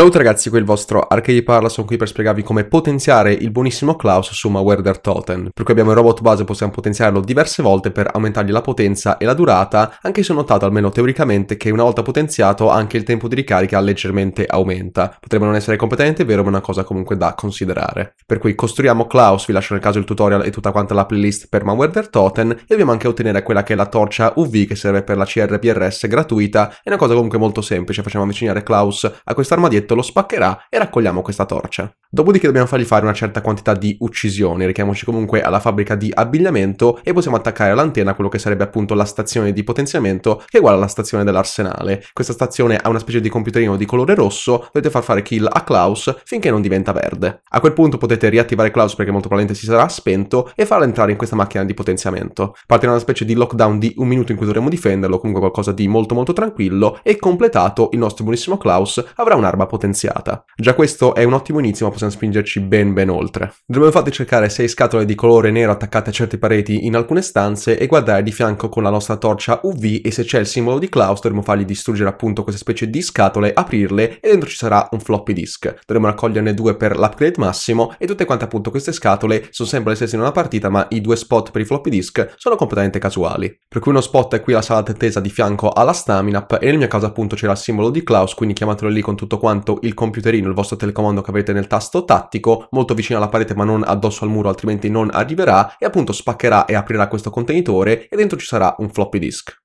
Ciao ragazzi, qui è il vostro Arche di Parla, sono qui per spiegarvi come potenziare il buonissimo Klaus su Maware der Totem. Per cui abbiamo il robot base, possiamo potenziarlo diverse volte per aumentargli la potenza e la durata, anche se ho notato, almeno teoricamente, che una volta potenziato anche il tempo di ricarica leggermente aumenta. Potrebbe non essere completamente vero, ma è una cosa comunque da considerare. Per cui costruiamo Klaus, vi lascio nel caso il tutorial e tutta quanta la playlist per Maware der Totem, e dobbiamo anche ottenere quella che è la torcia UV che serve per la CRPRS gratuita, è una cosa comunque molto semplice, facciamo avvicinare Klaus a quest'armadietta fumetto, lo spaccherà e raccogliamo questa torcia. Dopodiché dobbiamo fargli fare una certa quantità di uccisioni, richiamoci comunque alla fabbrica di abbigliamento e possiamo attaccare all'antenna quello che sarebbe appunto la stazione di potenziamento che è uguale alla stazione dell'arsenale. Questa stazione ha una specie di computerino di colore rosso, dovete far fare kill a Klaus finché non diventa verde. A quel punto potete riattivare Klaus perché molto probabilmente si sarà spento e farlo entrare in questa macchina di potenziamento. Partirà una specie di lockdown di un minuto in cui dovremo difenderlo, comunque qualcosa di molto molto tranquillo e completato il nostro buonissimo Klaus avrà un'arma potente potenziata. Già questo è un ottimo inizio ma possiamo spingerci ben ben oltre. Dovremmo infatti cercare 6 scatole di colore nero attaccate a certe pareti in alcune stanze e guardare di fianco con la nostra torcia UV e se c'è il simbolo di Klaus dovremmo fargli distruggere appunto queste specie di scatole, aprirle e dentro ci sarà un floppy disk. Dovremmo raccoglierne due per l'upgrade massimo e tutte quante appunto queste scatole sono sempre le stesse in una partita ma i due spot per i floppy disk sono completamente casuali. Per cui uno spot è qui la sala d'attesa di fianco alla stamina e nel mio caso appunto c'era il simbolo di Klaus quindi chiamatelo lì con tutto quanto soltanto il computerino, il vostro telecomando che avete nel tasto tattico, molto vicino alla parete ma non addosso al muro altrimenti non arriverà, e appunto spaccherà e aprirà questo contenitore e dentro ci sarà un floppy disk.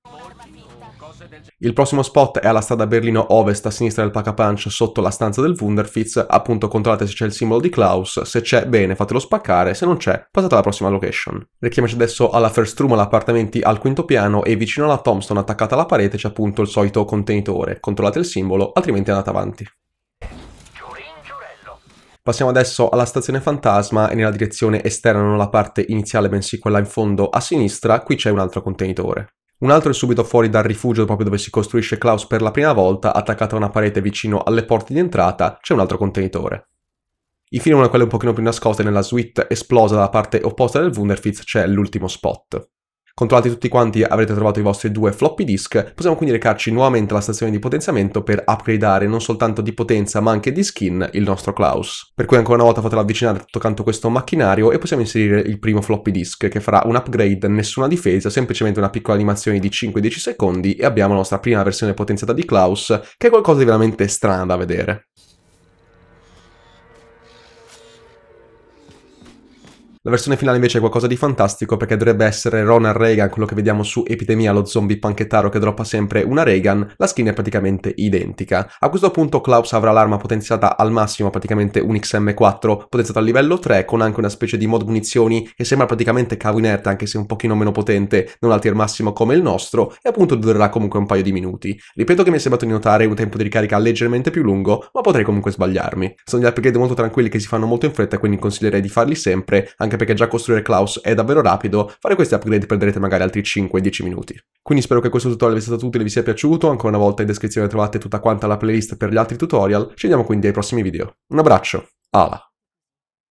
Il prossimo spot è alla strada Berlino Ovest a sinistra del Paca Punch sotto la stanza del Wunderfitz, appunto controllate se c'è il simbolo di Klaus, se c'è bene fatelo spaccare, se non c'è passate alla prossima location. Richiamoci adesso alla first room all'appartamenti al quinto piano e vicino alla tombstone attaccata alla parete c'è appunto il solito contenitore, controllate il simbolo altrimenti andate avanti. Passiamo adesso alla stazione fantasma e nella direzione esterna, non la parte iniziale bensì quella in fondo a sinistra, qui c'è un altro contenitore. Un altro è subito fuori dal rifugio proprio dove si costruisce Klaus per la prima volta, attaccato a una parete vicino alle porte di entrata, c'è un altro contenitore. Infine una di quelle un pochino più nascoste nella suite esplosa dalla parte opposta del Wunderfitz c'è l'ultimo spot. Controllati tutti quanti avrete trovato i vostri due floppy disk, possiamo quindi recarci nuovamente alla stazione di potenziamento per upgradare non soltanto di potenza ma anche di skin il nostro Klaus. Per cui ancora una volta fatelo avvicinare tutto quanto questo macchinario e possiamo inserire il primo floppy disk che farà un upgrade, nessuna difesa, semplicemente una piccola animazione di 5-10 secondi e abbiamo la nostra prima versione potenziata di Klaus che è qualcosa di veramente strano da vedere. La versione finale invece è qualcosa di fantastico perché dovrebbe essere Ronald Reagan, quello che vediamo su Epidemia, lo zombie panchettaro che droppa sempre una Reagan, la skin è praticamente identica. A questo punto Klaus avrà l'arma potenziata al massimo, praticamente un XM4, potenziata a livello 3, con anche una specie di mod munizioni che sembra praticamente cavo inerte, anche se un pochino meno potente, non al tier massimo come il nostro, e appunto durerà comunque un paio di minuti. Ripeto che mi è sembrato di notare un tempo di ricarica leggermente più lungo, ma potrei comunque sbagliarmi. Sono gli upgrade molto tranquilli che si fanno molto in fretta, quindi consiglierei di farli sempre, anche anche perché già costruire Klaus è davvero rapido, fare questi upgrade prenderete magari altri 5-10 minuti. Quindi spero che questo tutorial vi sia stato utile e vi sia piaciuto, ancora una volta in descrizione trovate tutta quanta la playlist per gli altri tutorial, ci vediamo quindi ai prossimi video. Un abbraccio, ala!